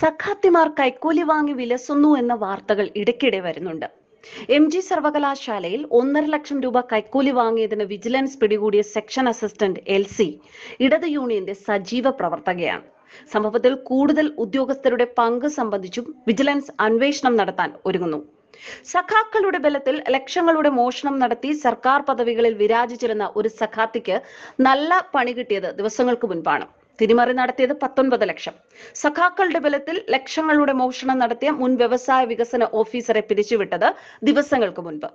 സഖാത്തിമാർ കൈക്കൂലി വാങ്ങി വിലസുന്നു എന്ന വാർത്തകൾ ഇടയ്ക്കിടെ വരുന്നുണ്ട് എം ജി സർവകലാശാലയിൽ ഒന്നര ലക്ഷം രൂപ കൈക്കൂലി വാങ്ങിയതിന് വിജിലൻസ് പിടികൂടിയ സെക്ഷൻ അസിസ്റ്റന്റ് എൽ സി ഇടത് യൂണിയന്റെ സജീവ പ്രവർത്തകയാണ് സംഭവത്തിൽ കൂടുതൽ ഉദ്യോഗസ്ഥരുടെ പങ്ക് സംബന്ധിച്ചും വിജിലൻസ് അന്വേഷണം നടത്താൻ ഒരുങ്ങുന്നു സഖാക്കളുടെ ബലത്തിൽ ലക്ഷങ്ങളുടെ മോഷണം നടത്തി സർക്കാർ പദവികളിൽ വിരാജിച്ചിരുന്ന ഒരു സഖാത്തിക്ക് നല്ല പണി കിട്ടിയത് ദിവസങ്ങൾക്ക് മുൻപാണ് തിരിമറി നടത്തിയത് പത്തൊൻപത് ലക്ഷം സഖാക്കളുടെ ബലത്തിൽ ലക്ഷങ്ങളുടെ മോഷണം നടത്തിയ മുൻ വ്യവസായ വികസന ഓഫീസറെ പിരിച്ചുവിട്ടത് ദിവസങ്ങൾക്ക് മുൻപ്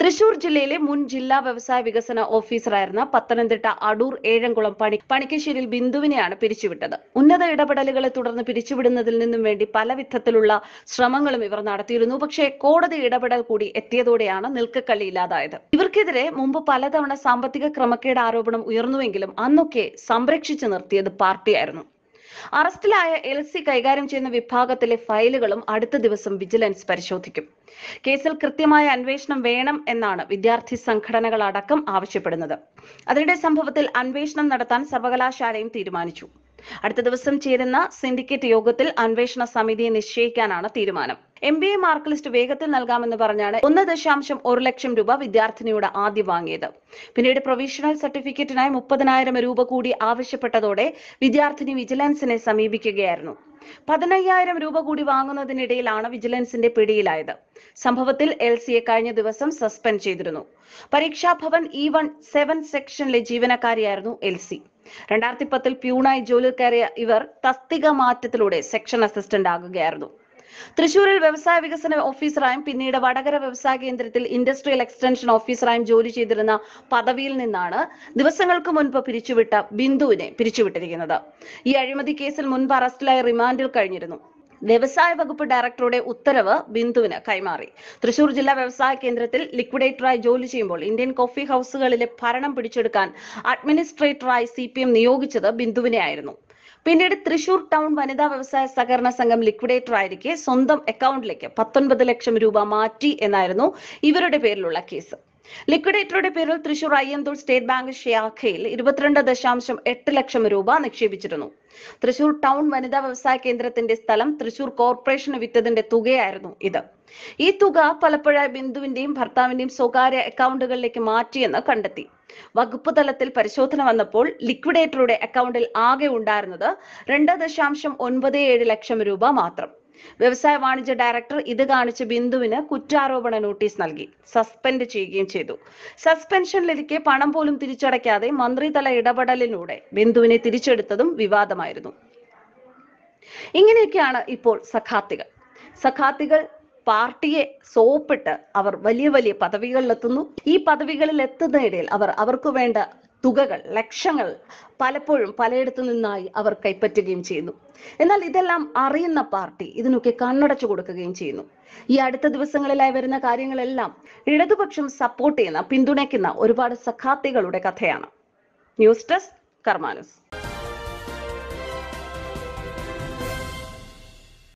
തൃശൂർ ജില്ലയിലെ മുൻ ജില്ലാ വ്യവസായ വികസന ഓഫീസറായിരുന്ന പത്തനംതിട്ട അടൂർ ഏഴംകുളം പണി പണിക്കശ്ശേരിയിൽ ബിന്ദുവിനെയാണ് പിരിച്ചുവിട്ടത് ഉന്നത ഇടപെടലുകളെ തുടർന്ന് പിരിച്ചുവിടുന്നതിൽ നിന്നും വേണ്ടി പല വിധത്തിലുള്ള ശ്രമങ്ങളും ഇവർ നടത്തിയിരുന്നു പക്ഷേ കോടതി ഇടപെടൽ കൂടി എത്തിയതോടെയാണ് നിൽക്കക്കളി ഇല്ലാതായത് ഇവർക്കെതിരെ മുമ്പ് പലതവണ സാമ്പത്തിക ക്രമക്കേട് ആരോപണം ഉയർന്നുവെങ്കിലും അന്നൊക്കെ സംരക്ഷിച്ചു നിർത്തിയത് പാർട്ടിയായിരുന്നു അറസ്റ്റിലായ എൽ സി കൈകാര്യം ചെയ്യുന്ന വിഭാഗത്തിലെ ഫയലുകളും അടുത്ത ദിവസം വിജിലൻസ് പരിശോധിക്കും കേസിൽ കൃത്യമായ അന്വേഷണം വേണം എന്നാണ് വിദ്യാർത്ഥി സംഘടനകൾ അടക്കം ആവശ്യപ്പെടുന്നത് അതിനിടെ സംഭവത്തിൽ അന്വേഷണം നടത്താൻ സർവകലാശാലയും തീരുമാനിച്ചു അടുത്ത ദിവസം ചേരുന്ന സിൻഡിക്കേറ്റ് യോഗത്തിൽ അന്വേഷണ സമിതിയെ നിശ്ചയിക്കാനാണ് തീരുമാനം M B A mark list വേഗത്തിൽ നൽകാമെന്ന് പറഞ്ഞാണ് ഒന്ന് ദശാംശം ഒരു ലക്ഷം രൂപ വിദ്യാർത്ഥിനിയോട് ആദ്യം വാങ്ങിയത് പിന്നീട് പ്രൊവിഷണൽ സർട്ടിഫിക്കറ്റിനായി മുപ്പതിനായിരം രൂപ കൂടി ആവശ്യപ്പെട്ടതോടെ വിദ്യാർത്ഥിനി വിജിലൻസിനെ സമീപിക്കുകയായിരുന്നു പതിനയ്യായിരം രൂപ കൂടി വാങ്ങുന്നതിനിടയിലാണ് വിജിലൻസിന്റെ പിടിയിലായത് സംഭവത്തിൽ എൽ സിയെ കഴിഞ്ഞ ദിവസം സസ്പെൻഡ് ചെയ്തിരുന്നു പരീക്ഷാഭവൻ ഇ വൺ സെവൻ സെക്ഷനിലെ ജീവനക്കാരിയായിരുന്നു എൽ സി രണ്ടായിരത്തി പത്തിൽ പ്യൂണായി ജോലി കയറിയ ഇവർ തസ്തിക മാറ്റത്തിലൂടെ സെക്ഷൻ അസിസ്റ്റന്റ് ആകുകയായിരുന്നു തൃശൂരിൽ വ്യവസായ വികസന ഓഫീസറായും പിന്നീട് വടകര വ്യവസായ കേന്ദ്രത്തിൽ ഇൻഡസ്ട്രിയൽ എക്സ്റ്റൻഷൻ ഓഫീസറായും ജോലി ചെയ്തിരുന്ന പദവിയിൽ നിന്നാണ് ദിവസങ്ങൾക്ക് മുൻപ് പിരിച്ചുവിട്ട ബിന്ദുവിനെ പിരിച്ചുവിട്ടിരിക്കുന്നത് ഈ അഴിമതി കേസിൽ മുൻപ് അറസ്റ്റിലായ റിമാൻഡിൽ കഴിഞ്ഞിരുന്നു വ്യവസായ വകുപ്പ് ഡയറക്ടറുടെ ഉത്തരവ് ബിന്ദുവിന് കൈമാറി തൃശൂർ ജില്ലാ വ്യവസായ കേന്ദ്രത്തിൽ ലിക്വിഡേറ്ററായി ജോലി ചെയ്യുമ്പോൾ ഇന്ത്യൻ കോഫി ഹൗസുകളിലെ ഭരണം പിടിച്ചെടുക്കാൻ അഡ്മിനിസ്ട്രേറ്ററായി സി നിയോഗിച്ചത് ബിന്ദുവിനെ ആയിരുന്നു പിന്നീട് തൃശൂർ ടൗൺ വനിതാ വ്യവസായ സഹകരണ സംഘം ലിക്വിഡേറ്റർ ആയിരിക്കെ സ്വന്തം അക്കൗണ്ടിലേക്ക് പത്തൊൻപത് ലക്ഷം രൂപ മാറ്റി എന്നായിരുന്നു ഇവരുടെ പേരിലുള്ള കേസ് ലിക്വിഡേറ്ററുടെ പേരിൽ തൃശൂർ അയ്യന്തൂർ സ്റ്റേറ്റ് ബാങ്ക് ശാഖയിൽ ഇരുപത്തിരണ്ട് ദശാംശം എട്ട് ലക്ഷം രൂപ നിക്ഷേപിച്ചിരുന്നു തൃശൂർ ടൗൺ വനിതാ വ്യവസായ കേന്ദ്രത്തിന്റെ സ്ഥലം തൃശൂർ കോർപ്പറേഷന് വിറ്റതിന്റെ തുകയായിരുന്നു ഇത് ഈ തുക പലപ്പോഴായ ബിന്ദുവിന്റെയും ഭർത്താവിന്റെയും സ്വകാര്യ അക്കൗണ്ടുകളിലേക്ക് മാറ്റിയെന്ന് കണ്ടെത്തി വകുപ്പ് തലത്തിൽ പരിശോധന വന്നപ്പോൾ ലിക്വിഡേറ്ററുടെ അക്കൗണ്ടിൽ ആകെ ഉണ്ടായിരുന്നത് രണ്ട് ദശാംശം ഒൻപത് ഏഴ് ലക്ഷം രൂപ മാത്രം വ്യവസായ വാണിജ്യ ഡയറക്ടർ ഇത് കാണിച്ച് ബിന്ദുവിന് കുറ്റാരോപണ നോട്ടീസ് നൽകി സസ്പെൻഡ് ചെയ്യുകയും ചെയ്തു സസ്പെൻഷനിലിരിക്കെ പണം പോലും തിരിച്ചടയ്ക്കാതെ മന്ത്രിതല ഇടപെടലിലൂടെ ബിന്ദുവിനെ തിരിച്ചെടുത്തതും വിവാദമായിരുന്നു ഇങ്ങനെയൊക്കെയാണ് ഇപ്പോൾ സഖാത്തികൾ സഖാത്തികൾ പാർട്ടിയെ സോപ്പിട്ട് അവർ വലിയ വലിയ പദവികളിലെത്തുന്നു ഈ പദവികളിൽ എത്തുന്നതിടയിൽ അവർ അവർക്ക് വേണ്ട തുകകൾ ലക്ഷങ്ങൾ പലപ്പോഴും പലയിടത്തു നിന്നായി അവർ കൈപ്പറ്റുകയും ചെയ്യുന്നു എന്നാൽ ഇതെല്ലാം അറിയുന്ന പാർട്ടി ഇതിനൊക്കെ കണ്ണടച്ചു കൊടുക്കുകയും ചെയ്യുന്നു ഈ അടുത്ത ദിവസങ്ങളിലായി വരുന്ന കാര്യങ്ങളെല്ലാം ഇടതുപക്ഷം സപ്പോർട്ട് ചെയ്യുന്ന പിന്തുണയ്ക്കുന്ന ഒരുപാട് സഖാത്തികളുടെ കഥയാണ് ന്യൂസ് ഡെസ്ക് കർമാനുസ്